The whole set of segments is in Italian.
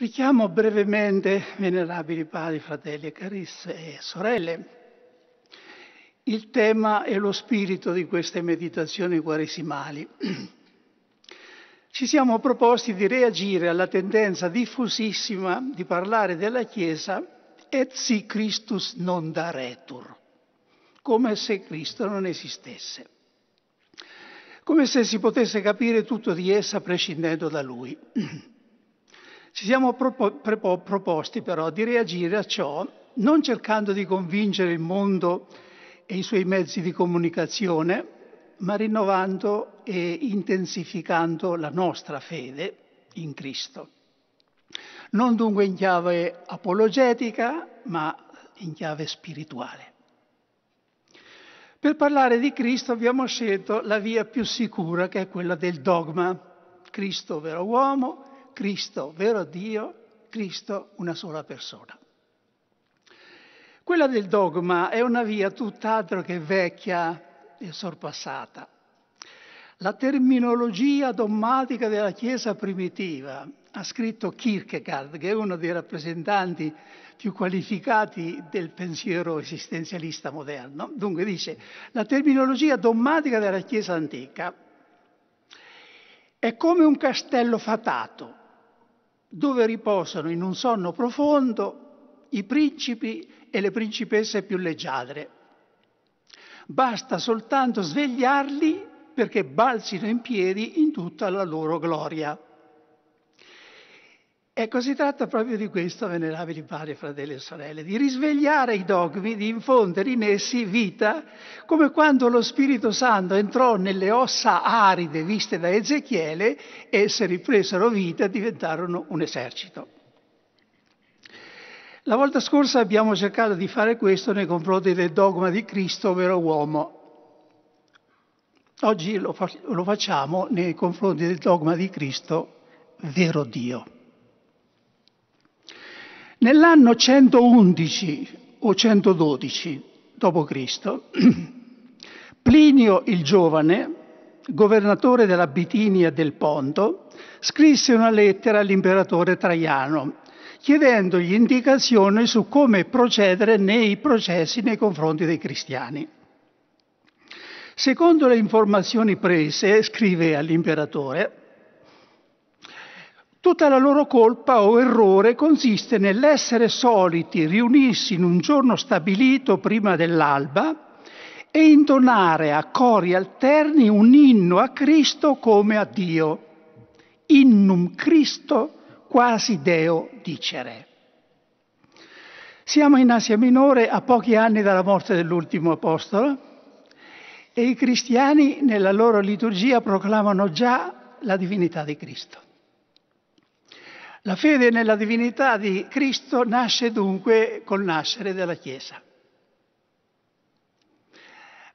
Richiamo brevemente, venerabili padri, fratelli carissime e sorelle, il tema e lo spirito di queste meditazioni quaresimali. Ci siamo proposti di reagire alla tendenza diffusissima di parlare della Chiesa et si Christus non daretur, come se Cristo non esistesse, come se si potesse capire tutto di essa prescindendo da Lui. Ci siamo proposti però di reagire a ciò non cercando di convincere il mondo e i suoi mezzi di comunicazione, ma rinnovando e intensificando la nostra fede in Cristo. Non dunque in chiave apologetica, ma in chiave spirituale. Per parlare di Cristo abbiamo scelto la via più sicura, che è quella del dogma. Cristo vero uomo, Cristo, vero Dio, Cristo, una sola persona. Quella del dogma è una via tutt'altro che vecchia e sorpassata. La terminologia dogmatica della Chiesa primitiva, ha scritto Kierkegaard, che è uno dei rappresentanti più qualificati del pensiero esistenzialista moderno. Dunque dice, la terminologia dogmatica della Chiesa antica è come un castello fatato dove riposano in un sonno profondo i principi e le principesse più leggiadre. Basta soltanto svegliarli perché balzino in piedi in tutta la loro gloria. Ecco, si tratta proprio di questo, venerabili padri, fratelli e sorelle, di risvegliare i dogmi, di infondere in essi vita, come quando lo Spirito Santo entrò nelle ossa aride viste da Ezechiele, esse ripresero vita e diventarono un esercito. La volta scorsa abbiamo cercato di fare questo nei confronti del dogma di Cristo, vero uomo. Oggi lo, fa- lo facciamo nei confronti del dogma di Cristo, vero Dio. Nell'anno 111 o 112 d.C., Plinio il Giovane, governatore della Bitinia del Ponto, scrisse una lettera all'imperatore Traiano chiedendogli indicazioni su come procedere nei processi nei confronti dei cristiani. Secondo le informazioni prese, scrive all'imperatore, Tutta la loro colpa o errore consiste nell'essere soliti riunirsi in un giorno stabilito prima dell'alba e intonare a cori alterni un inno a Cristo come a Dio. Innum Cristo quasi Deo dicere. Siamo in Asia Minore a pochi anni dalla morte dell'ultimo apostolo e i cristiani nella loro liturgia proclamano già la divinità di Cristo. La fede nella divinità di Cristo nasce dunque col nascere della Chiesa.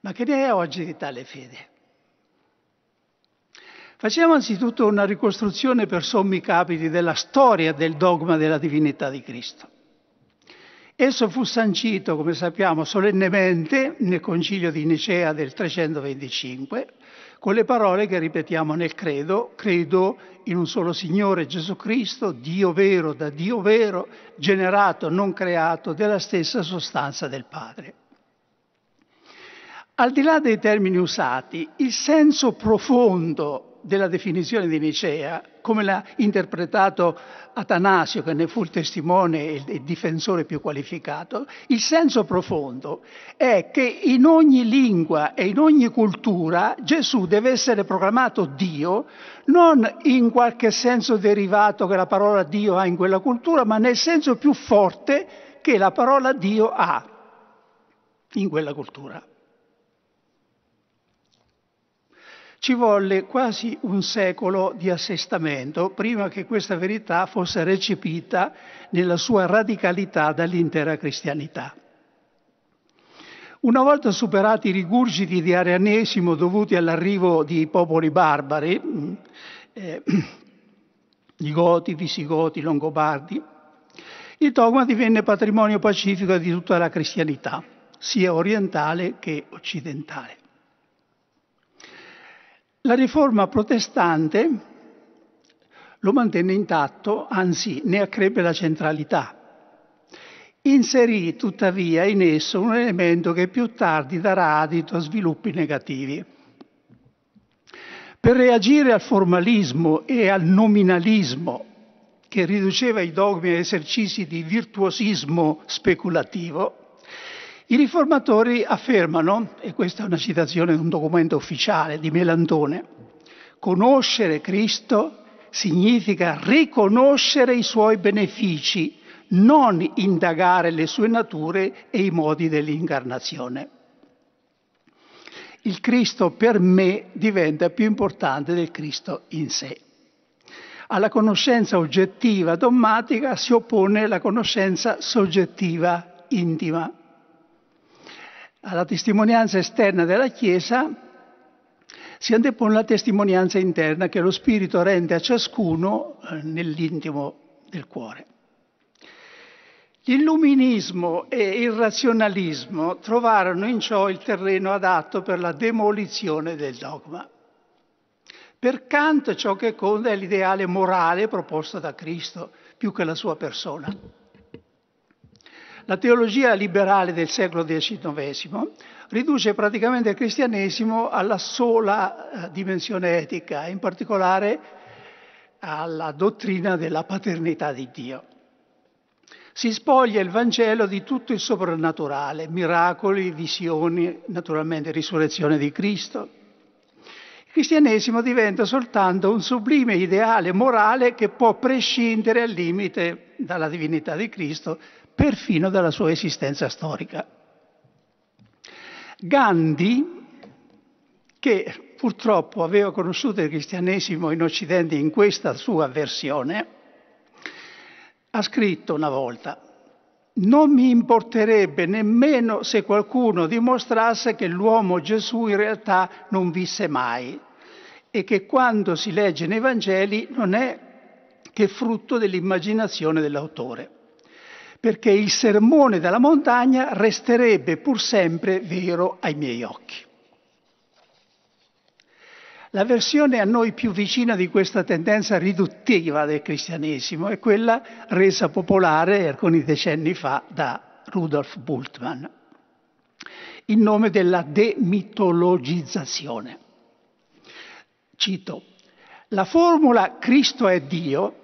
Ma che ne è oggi di tale fede? Facciamo anzitutto una ricostruzione per sommi capiti della storia del dogma della divinità di Cristo. Esso fu sancito, come sappiamo, solennemente nel concilio di Nicea del 325 con le parole che ripetiamo nel credo, credo in un solo Signore Gesù Cristo, Dio vero, da Dio vero, generato, non creato, della stessa sostanza del Padre. Al di là dei termini usati, il senso profondo della definizione di Nicea come l'ha interpretato Atanasio, che ne fu il testimone e il difensore più qualificato, il senso profondo è che in ogni lingua e in ogni cultura Gesù deve essere proclamato Dio, non in qualche senso derivato che la parola Dio ha in quella cultura, ma nel senso più forte che la parola Dio ha in quella cultura. Ci volle quasi un secolo di assestamento prima che questa verità fosse recepita nella sua radicalità dall'intera cristianità. Una volta superati i rigurgiti di arianesimo dovuti all'arrivo di popoli barbari, eh, di Goti, Visigoti, i Longobardi, il dogma divenne patrimonio pacifico di tutta la cristianità, sia orientale che occidentale. La riforma protestante lo mantenne intatto, anzi ne accrebbe la centralità. Inserì tuttavia in esso un elemento che più tardi darà adito a sviluppi negativi. Per reagire al formalismo e al nominalismo che riduceva i dogmi a esercizi di virtuosismo speculativo, i riformatori affermano, e questa è una citazione di un documento ufficiale di Melantone, conoscere Cristo significa riconoscere i suoi benefici, non indagare le sue nature e i modi dell'incarnazione. Il Cristo per me diventa più importante del Cristo in sé. Alla conoscenza oggettiva dogmatica si oppone la conoscenza soggettiva intima alla testimonianza esterna della Chiesa si antepone la testimonianza interna che lo Spirito rende a ciascuno eh, nell'intimo del cuore. L'illuminismo e il razionalismo trovarono in ciò il terreno adatto per la demolizione del dogma. Per Kant ciò che conta è l'ideale morale proposto da Cristo più che la sua persona. La teologia liberale del secolo XIX riduce praticamente il cristianesimo alla sola eh, dimensione etica, in particolare alla dottrina della paternità di Dio. Si spoglia il Vangelo di tutto il soprannaturale, miracoli, visioni, naturalmente risurrezione di Cristo. Il cristianesimo diventa soltanto un sublime ideale morale che può prescindere al limite dalla divinità di Cristo perfino dalla sua esistenza storica. Gandhi, che purtroppo aveva conosciuto il cristianesimo in Occidente in questa sua versione, ha scritto una volta, non mi importerebbe nemmeno se qualcuno dimostrasse che l'uomo Gesù in realtà non visse mai e che quando si legge nei Vangeli non è che frutto dell'immaginazione dell'autore perché il sermone dalla montagna resterebbe pur sempre vero ai miei occhi. La versione a noi più vicina di questa tendenza riduttiva del cristianesimo è quella resa popolare alcuni decenni fa da Rudolf Bultmann, in nome della demitologizzazione. Cito, la formula Cristo è Dio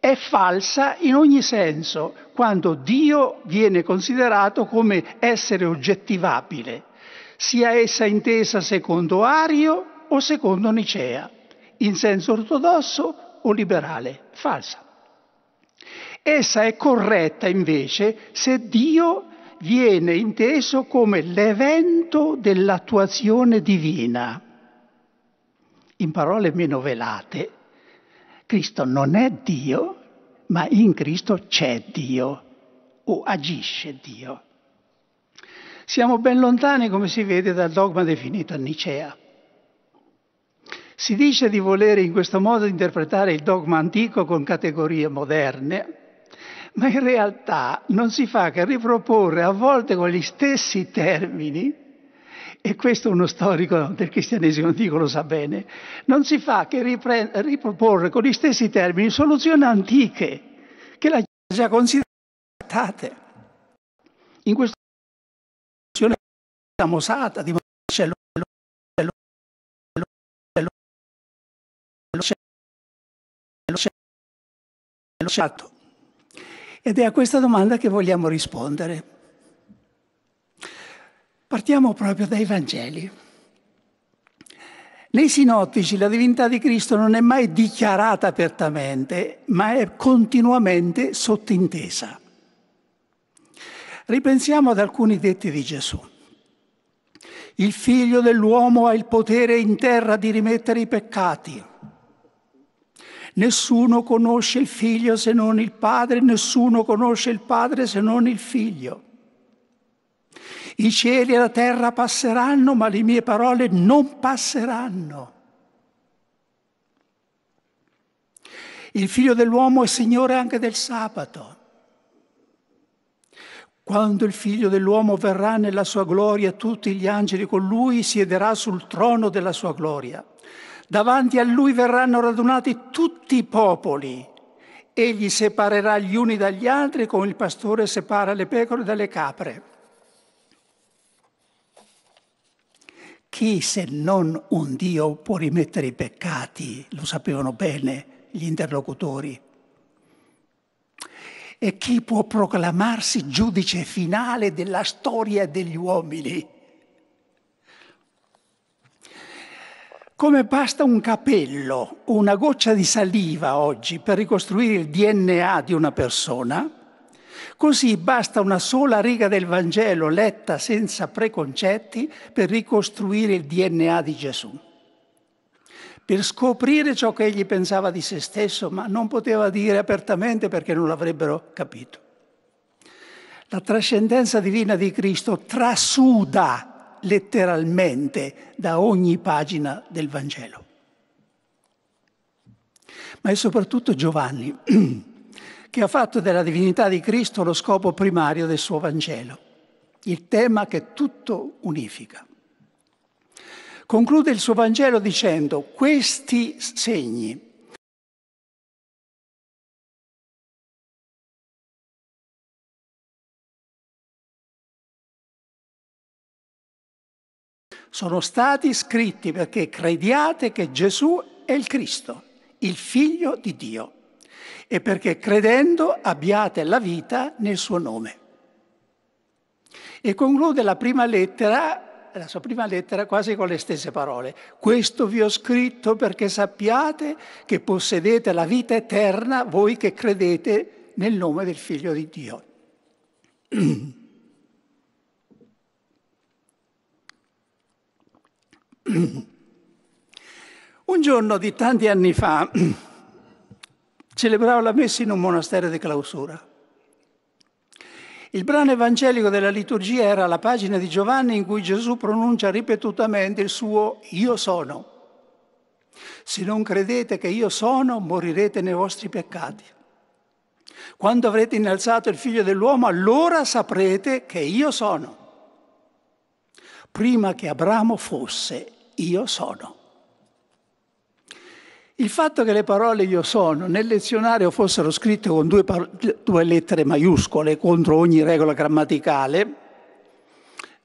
è falsa in ogni senso, quando Dio viene considerato come essere oggettivabile, sia essa intesa secondo Ario o secondo Nicea, in senso ortodosso o liberale, falsa. Essa è corretta invece se Dio viene inteso come l'evento dell'attuazione divina, in parole meno velate, Cristo non è Dio, ma in Cristo c'è Dio o agisce Dio. Siamo ben lontani, come si vede, dal dogma definito a Nicea. Si dice di volere in questo modo interpretare il dogma antico con categorie moderne, ma in realtà non si fa che riproporre a volte con gli stessi termini e questo uno storico del cristianesimo antico lo sa bene, non si fa che ripre- riproporre con gli stessi termini soluzioni antiche che la Chiesa considerate. In questa soluzione mosata di Marcello, Marcello, Marcello, Marcello, Marcello, Marcello, ed è a questa domanda che vogliamo rispondere. Partiamo proprio dai Vangeli. Nei sinottici la divinità di Cristo non è mai dichiarata apertamente, ma è continuamente sottintesa. Ripensiamo ad alcuni detti di Gesù. Il figlio dell'uomo ha il potere in terra di rimettere i peccati. Nessuno conosce il figlio se non il padre, nessuno conosce il padre se non il figlio. I cieli e la terra passeranno, ma le mie parole non passeranno. Il figlio dell'uomo è Signore anche del sabato. Quando il figlio dell'uomo verrà nella sua gloria, tutti gli angeli con lui siederà sul trono della sua gloria. Davanti a lui verranno radunati tutti i popoli. Egli separerà gli uni dagli altri come il pastore separa le pecore dalle capre. Chi se non un Dio può rimettere i peccati? Lo sapevano bene gli interlocutori. E chi può proclamarsi giudice finale della storia degli uomini? Come basta un capello o una goccia di saliva oggi per ricostruire il DNA di una persona, Così basta una sola riga del Vangelo letta senza preconcetti per ricostruire il DNA di Gesù, per scoprire ciò che egli pensava di se stesso, ma non poteva dire apertamente perché non l'avrebbero capito. La trascendenza divina di Cristo trasuda letteralmente da ogni pagina del Vangelo. Ma è soprattutto Giovanni che ha fatto della divinità di Cristo lo scopo primario del suo Vangelo, il tema che tutto unifica. Conclude il suo Vangelo dicendo questi segni sono stati scritti perché crediate che Gesù è il Cristo, il Figlio di Dio e perché credendo abbiate la vita nel suo nome. E conclude la prima lettera, la sua prima lettera quasi con le stesse parole. Questo vi ho scritto perché sappiate che possedete la vita eterna voi che credete nel nome del Figlio di Dio. Un giorno di tanti anni fa celebrava la messa in un monastero di clausura. Il brano evangelico della liturgia era la pagina di Giovanni in cui Gesù pronuncia ripetutamente il suo Io sono. Se non credete che io sono, morirete nei vostri peccati. Quando avrete innalzato il figlio dell'uomo, allora saprete che io sono. Prima che Abramo fosse, io sono. Il fatto che le parole io sono nel lezionario fossero scritte con due, par- due lettere maiuscole contro ogni regola grammaticale,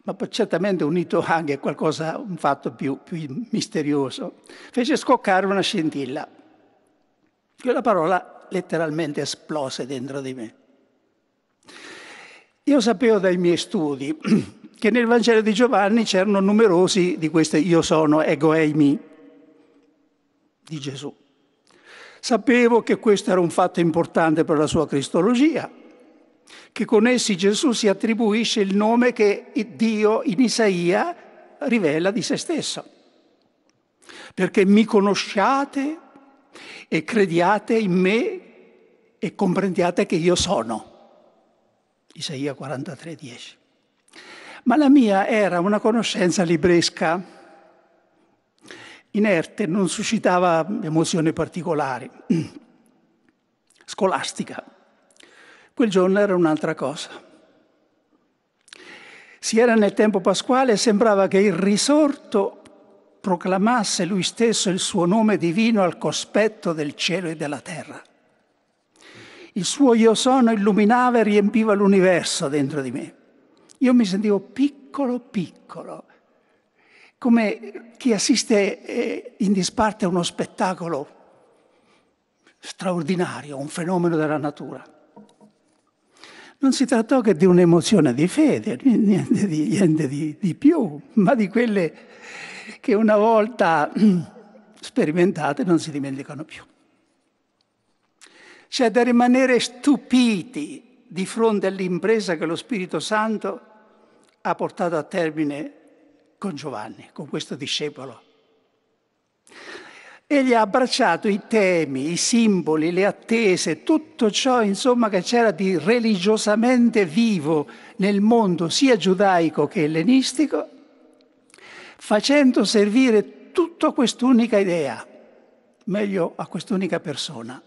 ma certamente unito anche a qualcosa, un fatto più, più misterioso, fece scoccare una scintilla. Quella parola letteralmente esplose dentro di me. Io sapevo dai miei studi che nel Vangelo di Giovanni c'erano numerosi di queste io sono, ego eimi, di Gesù. Sapevo che questo era un fatto importante per la sua cristologia, che con essi Gesù si attribuisce il nome che Dio in Isaia rivela di se stesso. Perché mi conosciate e crediate in me e comprendiate che io sono. Isaia 43, 10. Ma la mia era una conoscenza libresca inerte, non suscitava emozione particolare, scolastica. Quel giorno era un'altra cosa. Si era nel tempo pasquale e sembrava che il risorto proclamasse lui stesso il suo nome divino al cospetto del cielo e della terra. Il suo io sono illuminava e riempiva l'universo dentro di me. Io mi sentivo piccolo, piccolo, come chi assiste eh, in disparte a uno spettacolo straordinario, un fenomeno della natura. Non si trattò che di un'emozione di fede, niente, di, niente di, di più, ma di quelle che una volta mm, sperimentate non si dimenticano più. C'è da rimanere stupiti di fronte all'impresa che lo Spirito Santo ha portato a termine con Giovanni, con questo discepolo. Egli ha abbracciato i temi, i simboli, le attese, tutto ciò insomma che c'era di religiosamente vivo nel mondo sia giudaico che ellenistico, facendo servire tutto a quest'unica idea, meglio a quest'unica persona,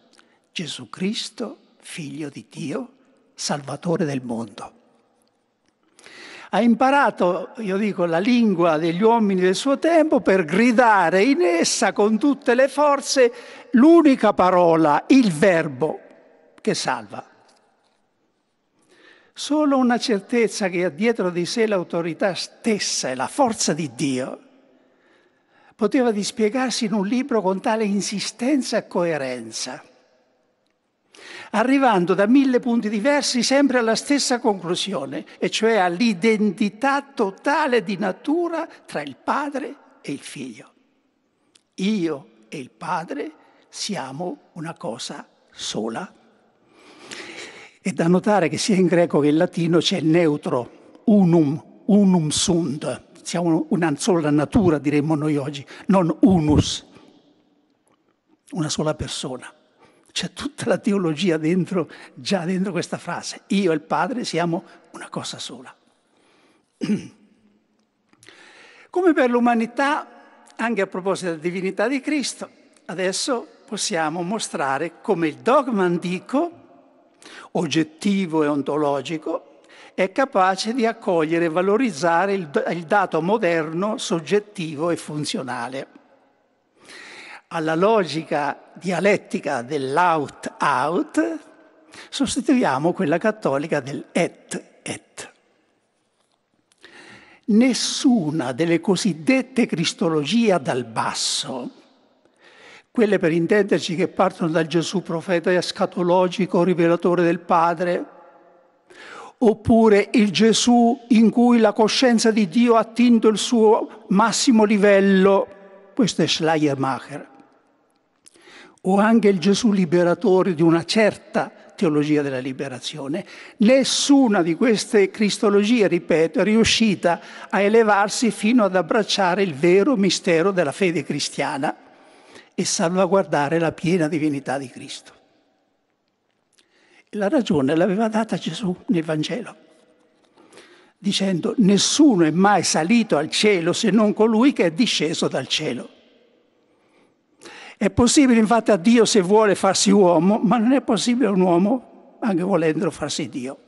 Gesù Cristo, figlio di Dio, Salvatore del mondo. Ha imparato, io dico, la lingua degli uomini del suo tempo per gridare in essa con tutte le forze l'unica parola, il verbo, che salva. Solo una certezza che ha dietro di sé l'autorità stessa e la forza di Dio poteva dispiegarsi in un libro con tale insistenza e coerenza arrivando da mille punti diversi sempre alla stessa conclusione, e cioè all'identità totale di natura tra il padre e il figlio. Io e il padre siamo una cosa sola. È da notare che sia in greco che in latino c'è il neutro, unum, unum sunt. Siamo una sola natura, diremmo noi oggi, non unus, una sola persona. C'è tutta la teologia dentro, già dentro questa frase. Io e il Padre siamo una cosa sola. Come per l'umanità, anche a proposito della divinità di Cristo, adesso possiamo mostrare come il dogma antico, oggettivo e ontologico, è capace di accogliere e valorizzare il, dato moderno, soggettivo e funzionale alla logica dialettica dell'out-out, sostituiamo quella cattolica del et-et. Nessuna delle cosiddette cristologie dal basso, quelle per intenderci che partono dal Gesù profeta escatologico, rivelatore del Padre, oppure il Gesù in cui la coscienza di Dio ha attinto il suo massimo livello, questo è Schleiermacher, o anche il Gesù liberatore di una certa teologia della liberazione. Nessuna di queste cristologie, ripeto, è riuscita a elevarsi fino ad abbracciare il vero mistero della fede cristiana e salvaguardare la piena divinità di Cristo. La ragione l'aveva data Gesù nel Vangelo, dicendo nessuno è mai salito al cielo se non colui che è disceso dal cielo. È possibile infatti a Dio se vuole farsi uomo, ma non è possibile a un uomo anche volendolo farsi Dio.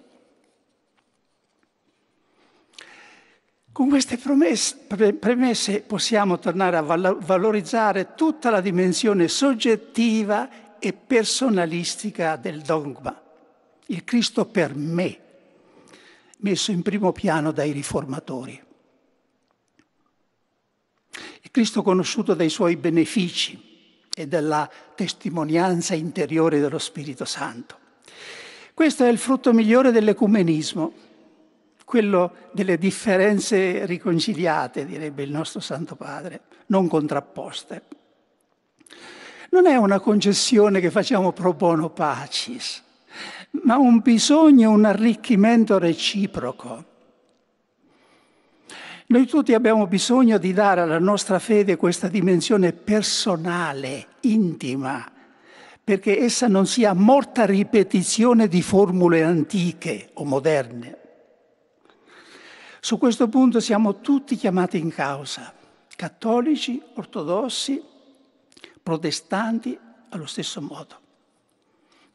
Con queste promesse, premesse possiamo tornare a valorizzare tutta la dimensione soggettiva e personalistica del dogma, il Cristo per me, messo in primo piano dai riformatori. Il Cristo conosciuto dai suoi benefici, e della testimonianza interiore dello Spirito Santo. Questo è il frutto migliore dell'ecumenismo, quello delle differenze riconciliate, direbbe il nostro Santo Padre, non contrapposte. Non è una concessione che facciamo pro bono pacis, ma un bisogno, un arricchimento reciproco. Noi tutti abbiamo bisogno di dare alla nostra fede questa dimensione personale, intima, perché essa non sia morta ripetizione di formule antiche o moderne. Su questo punto siamo tutti chiamati in causa, cattolici, ortodossi, protestanti allo stesso modo.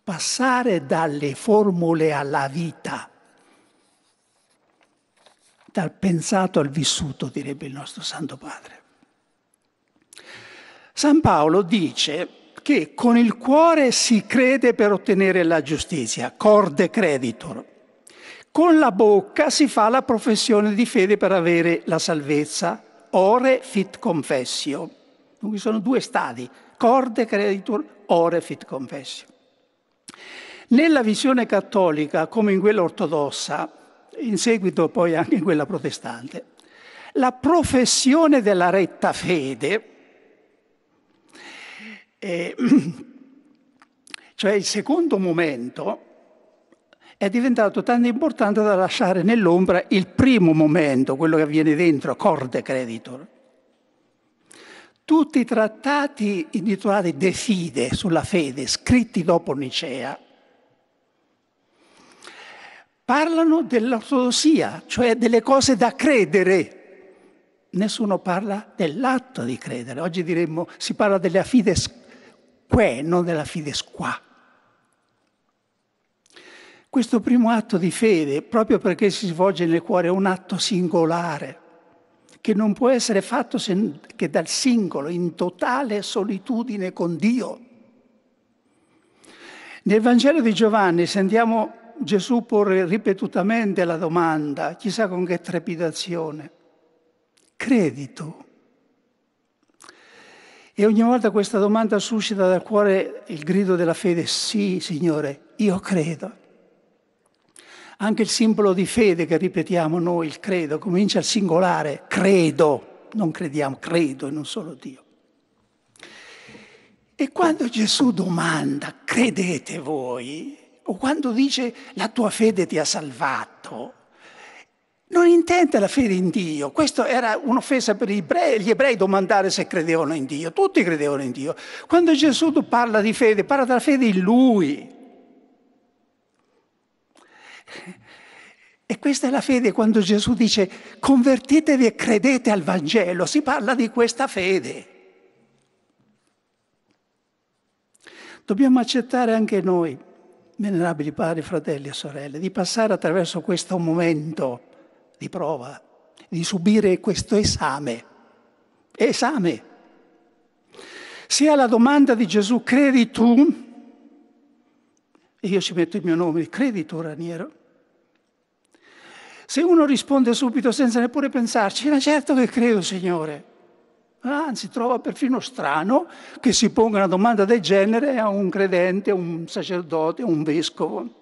Passare dalle formule alla vita dal pensato al vissuto, direbbe il nostro Santo Padre. San Paolo dice che con il cuore si crede per ottenere la giustizia, corde creditor. Con la bocca si fa la professione di fede per avere la salvezza, ore fit confessio. Dunque sono due stadi, corde creditor, ore fit confessio. Nella visione cattolica, come in quella ortodossa, in seguito poi anche in quella protestante. La professione della retta fede, eh, cioè il secondo momento, è diventato tanto importante da lasciare nell'ombra il primo momento, quello che avviene dentro, corde creditor. Tutti i trattati intitolati De Fide sulla fede, scritti dopo Nicea, parlano dell'ortodossia, cioè delle cose da credere. Nessuno parla dell'atto di credere. Oggi diremmo si parla della fides que, non della fides qua. Questo primo atto di fede, proprio perché si svolge nel cuore, è un atto singolare, che non può essere fatto se che dal singolo, in totale solitudine con Dio. Nel Vangelo di Giovanni sentiamo Gesù porre ripetutamente la domanda, chissà con che trepidazione, credi tu? E ogni volta questa domanda suscita dal cuore il grido della fede, sì Signore, io credo. Anche il simbolo di fede che ripetiamo noi, il credo, comincia al singolare, credo, non crediamo, credo in un solo Dio. E quando Gesù domanda, credete voi? o quando dice la tua fede ti ha salvato, non intende la fede in Dio. Questa era un'offesa per gli ebrei, gli ebrei domandare se credevano in Dio. Tutti credevano in Dio. Quando Gesù parla di fede, parla della fede in Lui. E questa è la fede quando Gesù dice convertitevi e credete al Vangelo, si parla di questa fede. Dobbiamo accettare anche noi venerabili padri, fratelli e sorelle, di passare attraverso questo momento di prova, di subire questo esame. Esame. Sia la domanda di Gesù, credi tu? E io ci metto il mio nome, credi tu Raniero? Se uno risponde subito senza neppure pensarci, ma certo che credo, Signore. Anzi, trova perfino strano che si ponga una domanda del genere a un credente, a un sacerdote, a un vescovo.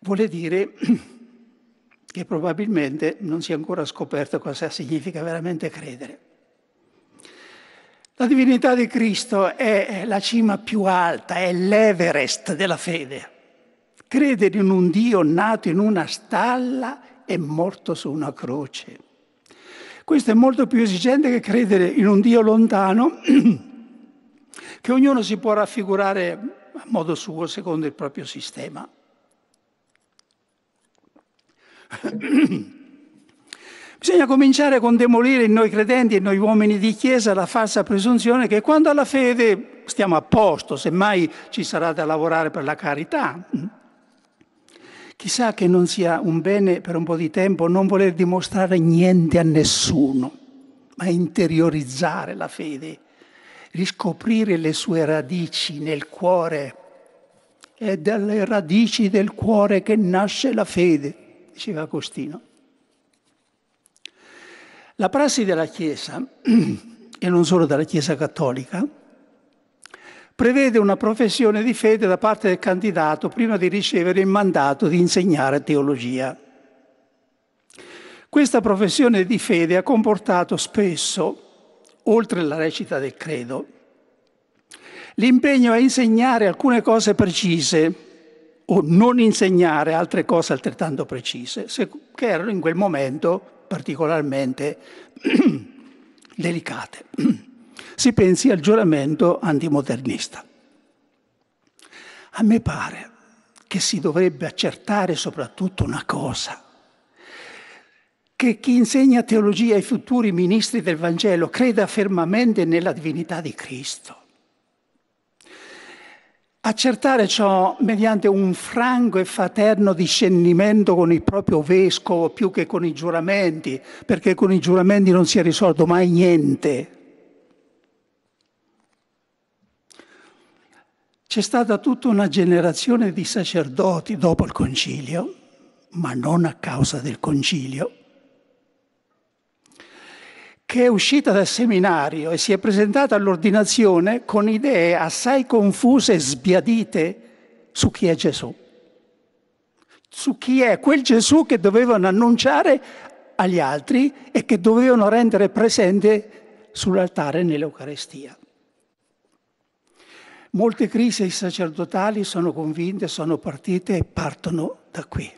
Vuole dire che probabilmente non si è ancora scoperto cosa significa veramente credere. La divinità di Cristo è la cima più alta, è l'Everest della fede. Credere in un Dio nato in una stalla e morto su una croce. Questo è molto più esigente che credere in un Dio lontano che ognuno si può raffigurare a modo suo, secondo il proprio sistema. Bisogna cominciare con demolire in noi credenti e noi uomini di Chiesa la falsa presunzione che quando alla fede stiamo a posto, semmai ci sarà da lavorare per la carità, Chissà che non sia un bene per un po' di tempo non voler dimostrare niente a nessuno, ma interiorizzare la fede, riscoprire le sue radici nel cuore. È dalle radici del cuore che nasce la fede, diceva Agostino. La prassi della Chiesa, e non solo della Chiesa cattolica, prevede una professione di fede da parte del candidato prima di ricevere il mandato di insegnare teologia. Questa professione di fede ha comportato spesso, oltre alla recita del credo, l'impegno a insegnare alcune cose precise o non insegnare altre cose altrettanto precise, che erano in quel momento particolarmente delicate. Si pensi al giuramento antimodernista. A me pare che si dovrebbe accertare soprattutto una cosa, che chi insegna teologia ai futuri ministri del Vangelo creda fermamente nella divinità di Cristo. Accertare ciò mediante un franco e fraterno discernimento con il proprio vescovo più che con i giuramenti, perché con i giuramenti non si è risolto mai niente. C'è stata tutta una generazione di sacerdoti dopo il concilio, ma non a causa del concilio, che è uscita dal seminario e si è presentata all'ordinazione con idee assai confuse e sbiadite su chi è Gesù, su chi è quel Gesù che dovevano annunciare agli altri e che dovevano rendere presente sull'altare nell'Eucarestia. Molte crisi sacerdotali sono convinte, sono partite e partono da qui.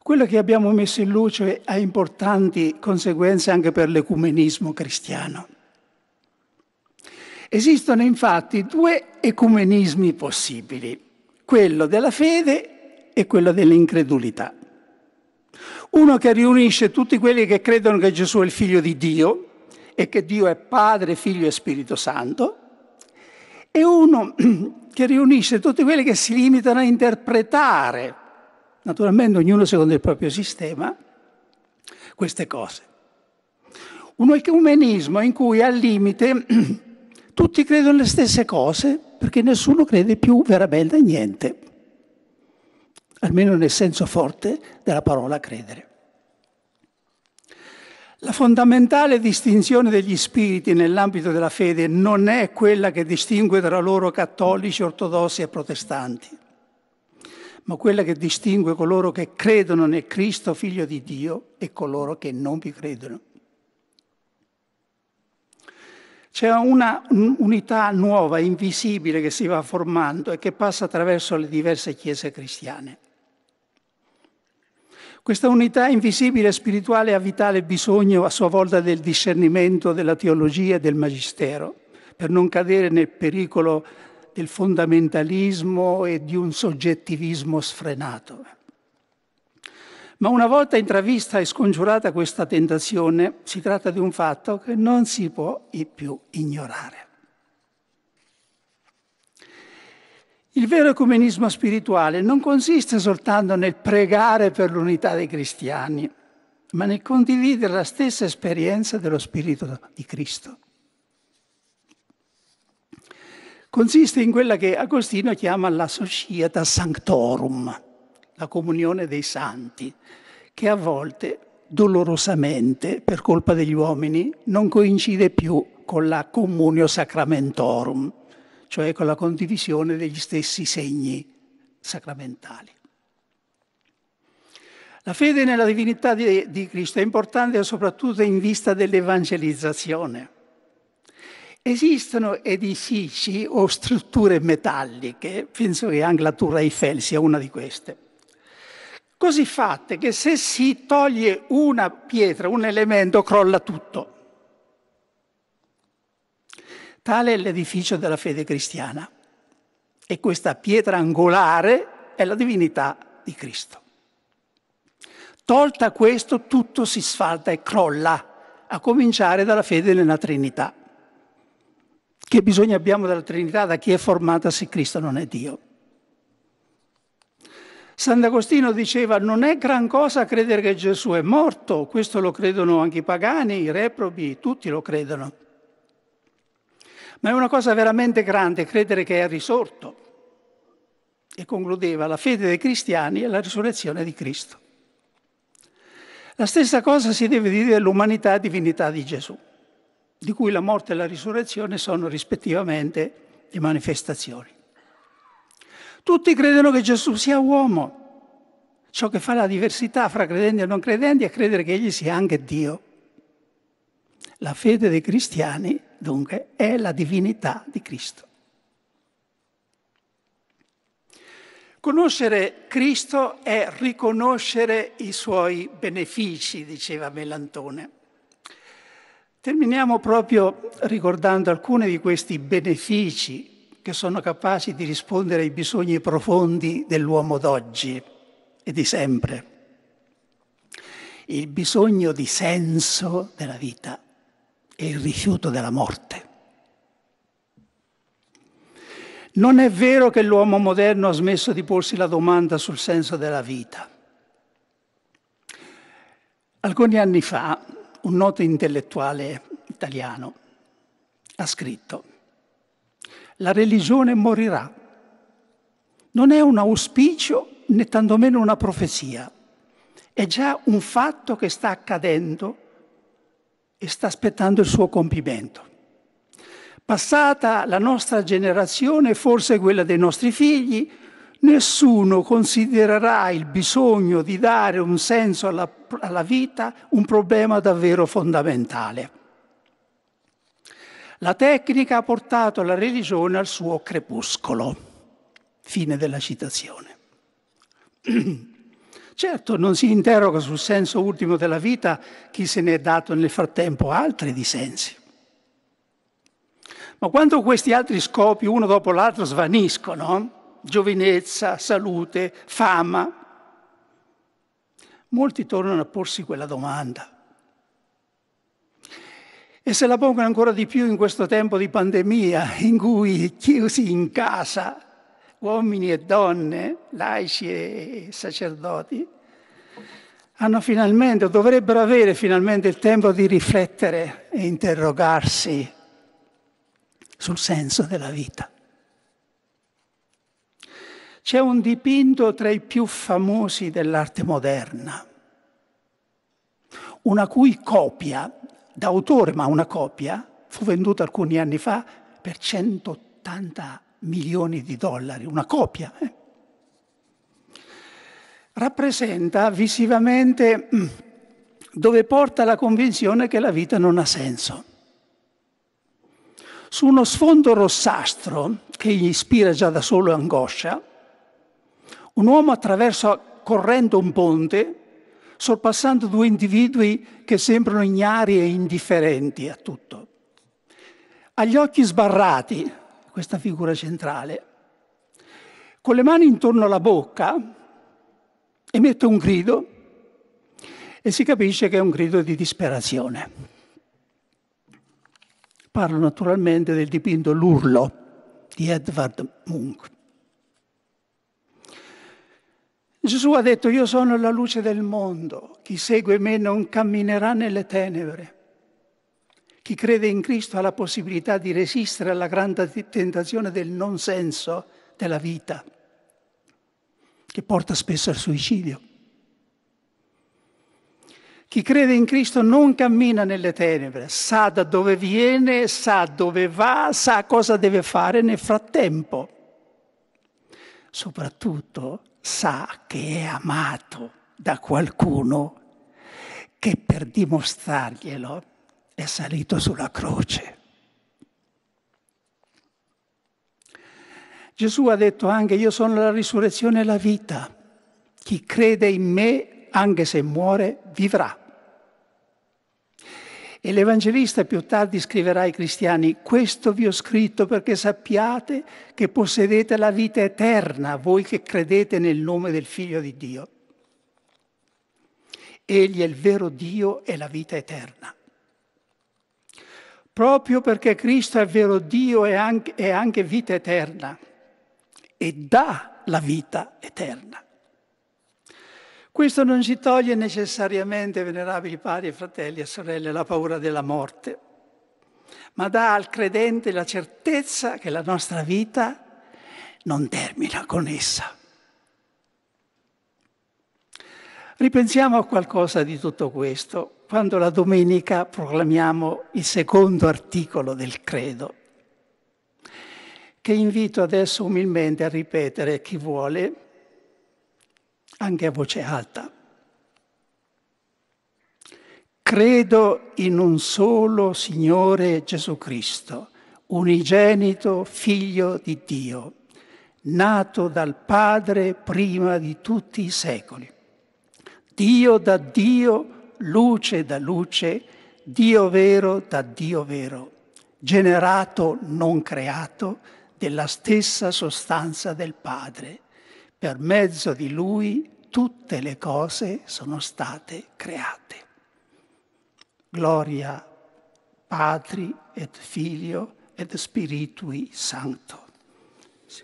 Quello che abbiamo messo in luce ha importanti conseguenze anche per l'ecumenismo cristiano. Esistono infatti due ecumenismi possibili, quello della fede e quello dell'incredulità. Uno che riunisce tutti quelli che credono che Gesù è il figlio di Dio, e che Dio è Padre, Figlio e Spirito Santo, e uno che riunisce tutti quelli che si limitano a interpretare, naturalmente ognuno secondo il proprio sistema, queste cose. Un ecumenismo in cui al limite tutti credono le stesse cose perché nessuno crede più veramente a niente, almeno nel senso forte della parola credere. La fondamentale distinzione degli spiriti nell'ambito della fede non è quella che distingue tra loro cattolici, ortodossi e protestanti, ma quella che distingue coloro che credono nel Cristo figlio di Dio e coloro che non vi credono. C'è una unità nuova, invisibile, che si va formando e che passa attraverso le diverse chiese cristiane. Questa unità invisibile spirituale ha vitale bisogno a sua volta del discernimento della teologia e del magistero, per non cadere nel pericolo del fondamentalismo e di un soggettivismo sfrenato. Ma una volta intravista e scongiurata questa tentazione, si tratta di un fatto che non si può più ignorare. Il vero ecumenismo spirituale non consiste soltanto nel pregare per l'unità dei cristiani, ma nel condividere la stessa esperienza dello Spirito di Cristo. Consiste in quella che Agostino chiama la società sanctorum, la comunione dei santi, che a volte, dolorosamente, per colpa degli uomini, non coincide più con la communio sacramentorum cioè con la condivisione degli stessi segni sacramentali. La fede nella divinità di, di Cristo è importante soprattutto in vista dell'evangelizzazione. Esistono edifici o strutture metalliche, penso che anche la Tour Eiffel sia una di queste, così fatte che se si toglie una pietra, un elemento, crolla tutto. Tale è l'edificio della fede cristiana e questa pietra angolare è la divinità di Cristo. Tolta questo, tutto si sfalda e crolla, a cominciare dalla fede nella Trinità. Che bisogno abbiamo della Trinità? Da chi è formata se Cristo non è Dio? Sant'Agostino diceva non è gran cosa credere che Gesù è morto, questo lo credono anche i pagani, i reprobi, tutti lo credono. Ma è una cosa veramente grande credere che è risorto. E concludeva, la fede dei cristiani è la risurrezione di Cristo. La stessa cosa si deve dire dell'umanità e divinità di Gesù, di cui la morte e la risurrezione sono rispettivamente le manifestazioni. Tutti credono che Gesù sia uomo. Ciò che fa la diversità fra credenti e non credenti è credere che Egli sia anche Dio. La fede dei cristiani dunque, è la divinità di Cristo. Conoscere Cristo è riconoscere i suoi benefici, diceva Melantone. Terminiamo proprio ricordando alcuni di questi benefici che sono capaci di rispondere ai bisogni profondi dell'uomo d'oggi e di sempre. Il bisogno di senso della vita e il rifiuto della morte. Non è vero che l'uomo moderno ha smesso di porsi la domanda sul senso della vita. Alcuni anni fa un noto intellettuale italiano ha scritto, la religione morirà. Non è un auspicio né tantomeno una profezia, è già un fatto che sta accadendo e sta aspettando il suo compimento. Passata la nostra generazione, forse quella dei nostri figli, nessuno considererà il bisogno di dare un senso alla, alla vita un problema davvero fondamentale. La tecnica ha portato la religione al suo crepuscolo. Fine della citazione. Certo, non si interroga sul senso ultimo della vita chi se ne è dato nel frattempo altri di sensi. Ma quando questi altri scopi uno dopo l'altro svaniscono, giovinezza, salute, fama, molti tornano a porsi quella domanda. E se la pongono ancora di più in questo tempo di pandemia in cui chiusi in casa uomini e donne, laici e sacerdoti, hanno finalmente, o dovrebbero avere finalmente il tempo di riflettere e interrogarsi sul senso della vita. C'è un dipinto tra i più famosi dell'arte moderna, una cui copia, d'autore ma una copia, fu venduta alcuni anni fa per 180 milioni di dollari, una copia. Eh. Rappresenta visivamente mm, dove porta la convinzione che la vita non ha senso. Su uno sfondo rossastro, che gli ispira già da solo angoscia, un uomo attraversa correndo un ponte, sorpassando due individui che sembrano ignari e indifferenti a tutto. Ha gli occhi sbarrati, questa figura centrale. Con le mani intorno alla bocca emette un grido e si capisce che è un grido di disperazione. Parlo naturalmente del dipinto L'urlo di Edvard Munch. Gesù ha detto, io sono la luce del mondo, chi segue me non camminerà nelle tenebre, chi crede in Cristo ha la possibilità di resistere alla grande tentazione del non senso della vita, che porta spesso al suicidio. Chi crede in Cristo non cammina nelle tenebre, sa da dove viene, sa dove va, sa cosa deve fare nel frattempo. Soprattutto sa che è amato da qualcuno che per dimostrarglielo è salito sulla croce. Gesù ha detto anche io sono la risurrezione e la vita. Chi crede in me, anche se muore, vivrà. E l'Evangelista più tardi scriverà ai cristiani, questo vi ho scritto perché sappiate che possedete la vita eterna, voi che credete nel nome del Figlio di Dio. Egli è il vero Dio e la vita eterna proprio perché Cristo è vero Dio e anche, è anche vita eterna e dà la vita eterna. Questo non ci toglie necessariamente, venerabili pari e fratelli e sorelle, la paura della morte, ma dà al credente la certezza che la nostra vita non termina con essa. Ripensiamo a qualcosa di tutto questo quando la domenica proclamiamo il secondo articolo del credo, che invito adesso umilmente a ripetere chi vuole, anche a voce alta. Credo in un solo Signore Gesù Cristo, unigenito Figlio di Dio, nato dal Padre prima di tutti i secoli. Dio da Dio luce da luce, Dio vero da Dio vero, generato non creato, della stessa sostanza del Padre. Per mezzo di Lui tutte le cose sono state create. Gloria Patri et Filio et Spiritui Sancto. Sì.